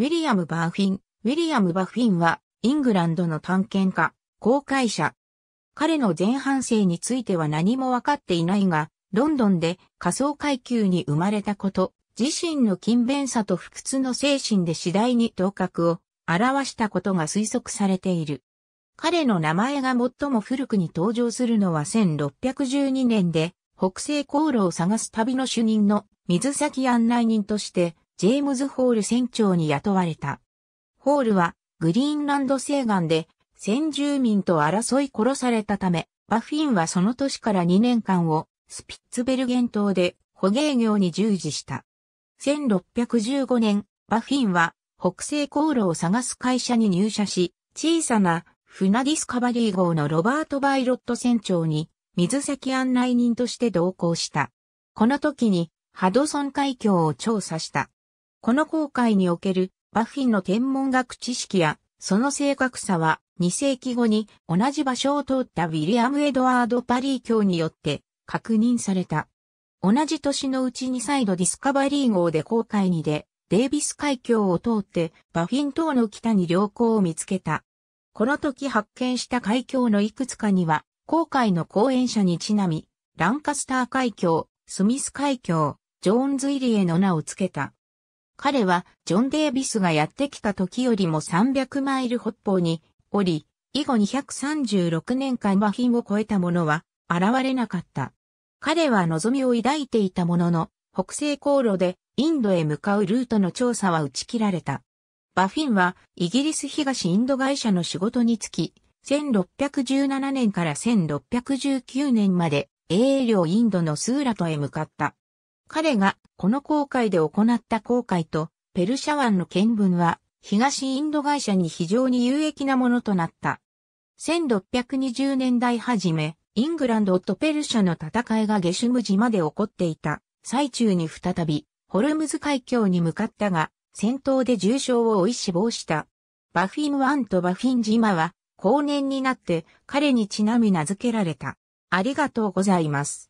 ウィリアム・バーフィン。ウィリアム・バーフィンは、イングランドの探検家、公開者。彼の前半生については何もわかっていないが、ロンドンで仮想階級に生まれたこと、自身の勤勉さと不屈の精神で次第に頭角を表したことが推測されている。彼の名前が最も古くに登場するのは1612年で、北西航路を探す旅の主任の水先案内人としてジェームズ・ホール船長に雇われた。ホールはグリーンランド西岸で先住民と争い殺されたため、バフィンはその年から2年間をスピッツベルゲン島で捕鯨業に従事した。1615年、バフィンは北西航路を探す会社に入社し、小さな船ディスカバリー号のロバート・バイロット船長に水先案内人として同行した。この時にハドソン海峡を調査した。この航海におけるバッフィンの天文学知識やその正確さは2世紀後に同じ場所を通ったウィリアム・エドワード・パリー卿によって確認された。同じ年のうちに再度ディスカバリー号で航海にでデイビス海峡を通ってバフィン島の北に良好を見つけた。この時発見した海峡のいくつかには、航海の講演者にちなみ、ランカスター海峡、スミス海峡、ジョーンズ入りへの名を付けた。彼はジョン・デービスがやってきた時よりも300マイル北方におり、以後236年間馬品を超えた者は現れなかった。彼は望みを抱いていたものの、北西航路でインドへ向かうルートの調査は打ち切られた。バフィンはイギリス東インド会社の仕事に就き、1617年から1619年まで英領インドのスーラトへ向かった。彼がこの航海で行った航海とペルシャ湾の見聞は東インド会社に非常に有益なものとなった。1620年代初め、イングランドとペルシャの戦いがゲシュム島で起こっていた最中に再びホルムズ海峡に向かったが戦闘で重傷を負い死亡した。バフィン湾とバフィン島は後年になって彼にちなみ名付けられた。ありがとうございます。